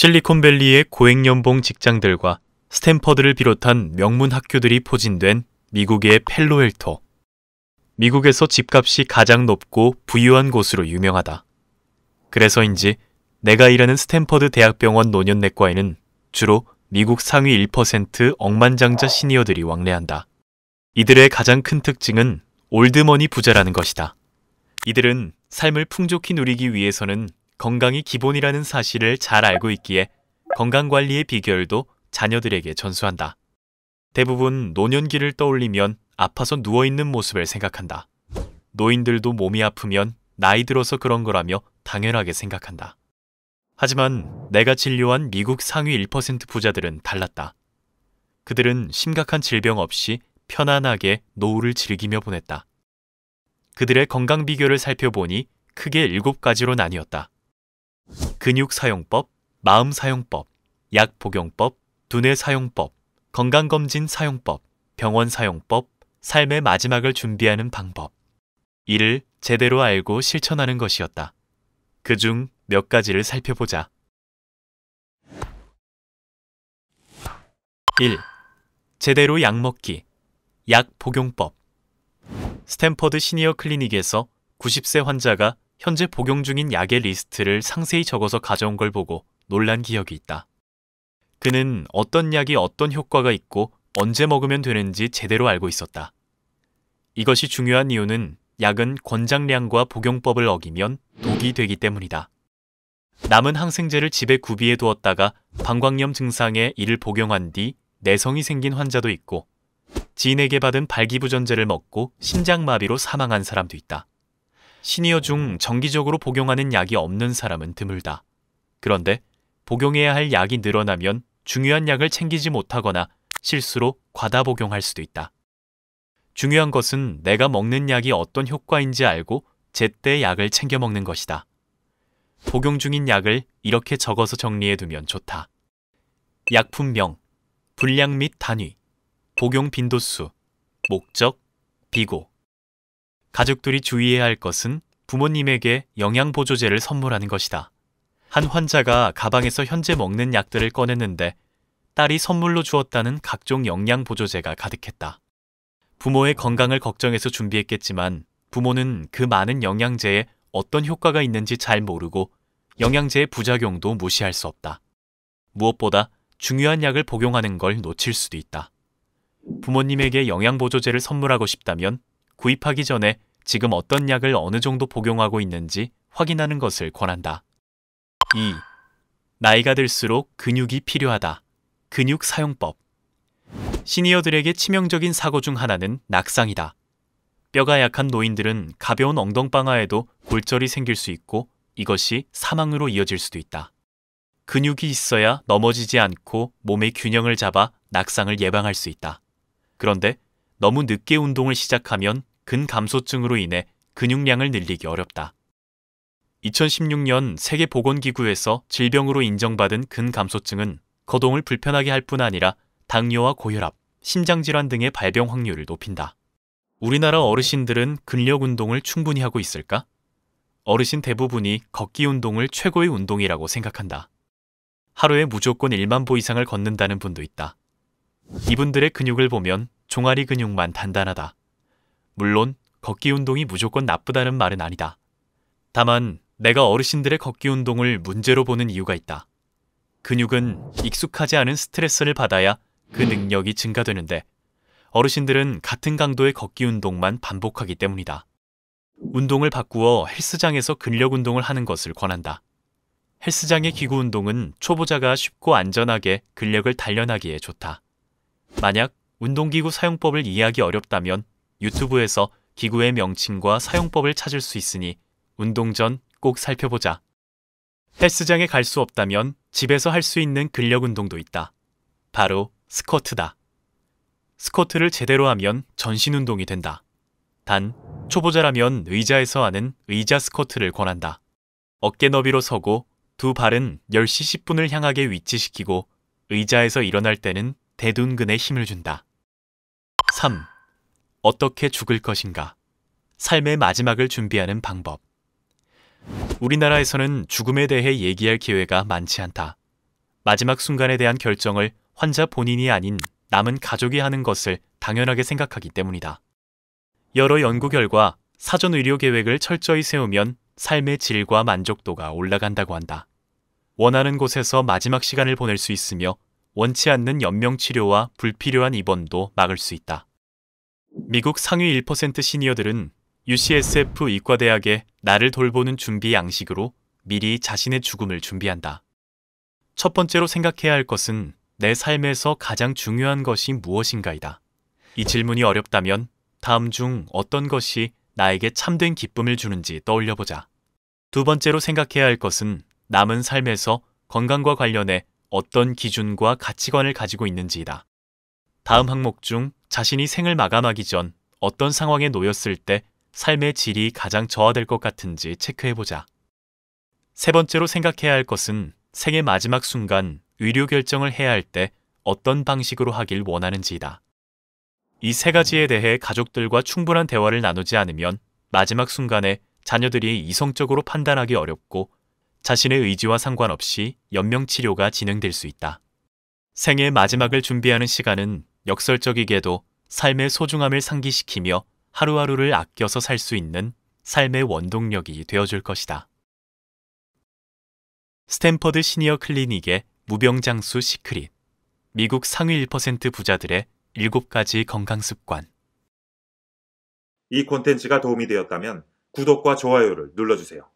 실리콘밸리의 고액연봉 직장들과 스탠퍼드를 비롯한 명문 학교들이 포진된 미국의 펠로엘토. 미국에서 집값이 가장 높고 부유한 곳으로 유명하다. 그래서인지 내가 일하는 스탠퍼드 대학병원 노년내과에는 주로 미국 상위 1% 억만장자 시니어들이 왕래한다. 이들의 가장 큰 특징은 올드머니 부자라는 것이다. 이들은 삶을 풍족히 누리기 위해서는 건강이 기본이라는 사실을 잘 알고 있기에 건강관리의 비결도 자녀들에게 전수한다. 대부분 노년기를 떠올리면 아파서 누워있는 모습을 생각한다. 노인들도 몸이 아프면 나이 들어서 그런 거라며 당연하게 생각한다. 하지만 내가 진료한 미국 상위 1% 부자들은 달랐다. 그들은 심각한 질병 없이 편안하게 노후를 즐기며 보냈다. 그들의 건강 비결을 살펴보니 크게 7가지로 나뉘었다. 근육 사용법, 마음 사용법, 약 복용법, 두뇌 사용법, 건강검진 사용법, 병원 사용법, 삶의 마지막을 준비하는 방법. 이를 제대로 알고 실천하는 것이었다. 그 중 몇 가지를 살펴보자. 1. 제대로 약 먹기. 약 복용법. 스탠퍼드 시니어 클리닉에서 90세 환자가 현재 복용 중인 약의 리스트를 상세히 적어서 가져온 걸 보고 놀란 기억이 있다. 그는 어떤 약이 어떤 효과가 있고 언제 먹으면 되는지 제대로 알고 있었다. 이것이 중요한 이유는 약은 권장량과 복용법을 어기면 독이 되기 때문이다. 남은 항생제를 집에 구비해 두었다가 방광염 증상에 이를 복용한 뒤 내성이 생긴 환자도 있고 지인에게 받은 발기부전제를 먹고 심장마비로 사망한 사람도 있다. 시니어 중 정기적으로 복용하는 약이 없는 사람은 드물다. 그런데 복용해야 할 약이 늘어나면 중요한 약을 챙기지 못하거나 실수로 과다 복용할 수도 있다. 중요한 것은 내가 먹는 약이 어떤 효과인지 알고 제때 약을 챙겨 먹는 것이다. 복용 중인 약을 이렇게 적어서 정리해 두면 좋다. 약품명, 분량 및 단위, 복용 빈도수, 목적, 비고, 가족들이 주의해야 할 것은 부모님에게 영양보조제를 선물하는 것이다. 한 환자가 가방에서 현재 먹는 약들을 꺼냈는데 딸이 선물로 주었다는 각종 영양보조제가 가득했다. 부모의 건강을 걱정해서 준비했겠지만 부모는 그 많은 영양제에 어떤 효과가 있는지 잘 모르고 영양제의 부작용도 무시할 수 없다. 무엇보다 중요한 약을 복용하는 걸 놓칠 수도 있다. 부모님에게 영양보조제를 선물하고 싶다면 구입하기 전에 지금 어떤 약을 어느 정도 복용하고 있는지 확인하는 것을 권한다. 2. 나이가 들수록 근육이 필요하다. 근육 사용법 시니어들에게 치명적인 사고 중 하나는 낙상이다. 뼈가 약한 노인들은 가벼운 엉덩방아에도 골절이 생길 수 있고 이것이 사망으로 이어질 수도 있다. 근육이 있어야 넘어지지 않고 몸의 균형을 잡아 낙상을 예방할 수 있다. 그런데 너무 늦게 운동을 시작하면 근감소증으로 인해 근육량을 늘리기 어렵다. 2016년 세계보건기구에서 질병으로 인정받은 근감소증은 거동을 불편하게 할 뿐 아니라 당뇨와 고혈압, 심장질환 등의 발병 확률을 높인다. 우리나라 어르신들은 근력 운동을 충분히 하고 있을까? 어르신 대부분이 걷기 운동을 최고의 운동이라고 생각한다. 하루에 무조건 1만 보 이상을 걷는다는 분도 있다. 이분들의 근육을 보면 종아리 근육만 단단하다. 물론 걷기 운동이 무조건 나쁘다는 말은 아니다. 다만 내가 어르신들의 걷기 운동을 문제로 보는 이유가 있다. 근육은 익숙하지 않은 스트레스를 받아야 그 능력이 증가되는데 어르신들은 같은 강도의 걷기 운동만 반복하기 때문이다. 운동을 바꾸어 헬스장에서 근력 운동을 하는 것을 권한다. 헬스장의 기구 운동은 초보자가 쉽고 안전하게 근력을 단련하기에 좋다. 만약 운동기구 사용법을 이해하기 어렵다면 유튜브에서 기구의 명칭과 사용법을 찾을 수 있으니 운동 전 꼭 살펴보자. 헬스장에 갈 수 없다면 집에서 할 수 있는 근력 운동도 있다. 바로 스쿼트다. 스쿼트를 제대로 하면 전신 운동이 된다. 단, 초보자라면 의자에서 하는 의자 스쿼트를 권한다. 어깨 너비로 서고 두 발은 10시 10분을 향하게 위치시키고 의자에서 일어날 때는 대둔근에 힘을 준다. 3. 어떻게 죽을 것인가? 삶의 마지막을 준비하는 방법. 우리나라에서는 죽음에 대해 얘기할 기회가 많지 않다. 마지막 순간에 대한 결정을 환자 본인이 아닌 남은 가족이 하는 것을 당연하게 생각하기 때문이다. 여러 연구 결과 사전 의료 계획을 철저히 세우면 삶의 질과 만족도가 올라간다고 한다. 원하는 곳에서 마지막 시간을 보낼 수 있으며 원치 않는 연명 치료와 불필요한 입원도 막을 수 있다. 미국 상위 1% 시니어들은 UCSF 이과대학의 나를 돌보는 준비 양식으로 미리 자신의 죽음을 준비한다. 첫 번째로 생각해야 할 것은 내 삶에서 가장 중요한 것이 무엇인가이다. 이 질문이 어렵다면 다음 중 어떤 것이 나에게 참된 기쁨을 주는지 떠올려보자. 두 번째로 생각해야 할 것은 남은 삶에서 건강과 관련해 어떤 기준과 가치관을 가지고 있는지이다. 다음 항목 중 자신이 생을 마감하기 전 어떤 상황에 놓였을 때 삶의 질이 가장 저하될 것 같은지 체크해보자. 세 번째로 생각해야 할 것은 생의 마지막 순간 의료 결정을 해야 할 때 어떤 방식으로 하길 원하는지이다. 이 세 가지에 대해 가족들과 충분한 대화를 나누지 않으면 마지막 순간에 자녀들이 이성적으로 판단하기 어렵고 자신의 의지와 상관없이 연명치료가 진행될 수 있다. 생의 마지막을 준비하는 시간은 역설적이게도 삶의 소중함을 상기시키며 하루하루를 아껴서 살 수 있는 삶의 원동력이 되어줄 것이다. 스탠퍼드 시니어 클리닉의 무병장수 시크릿 미국 상위 1% 부자들의 7가지 건강습관 이 콘텐츠가 도움이 되었다면 구독과 좋아요를 눌러주세요.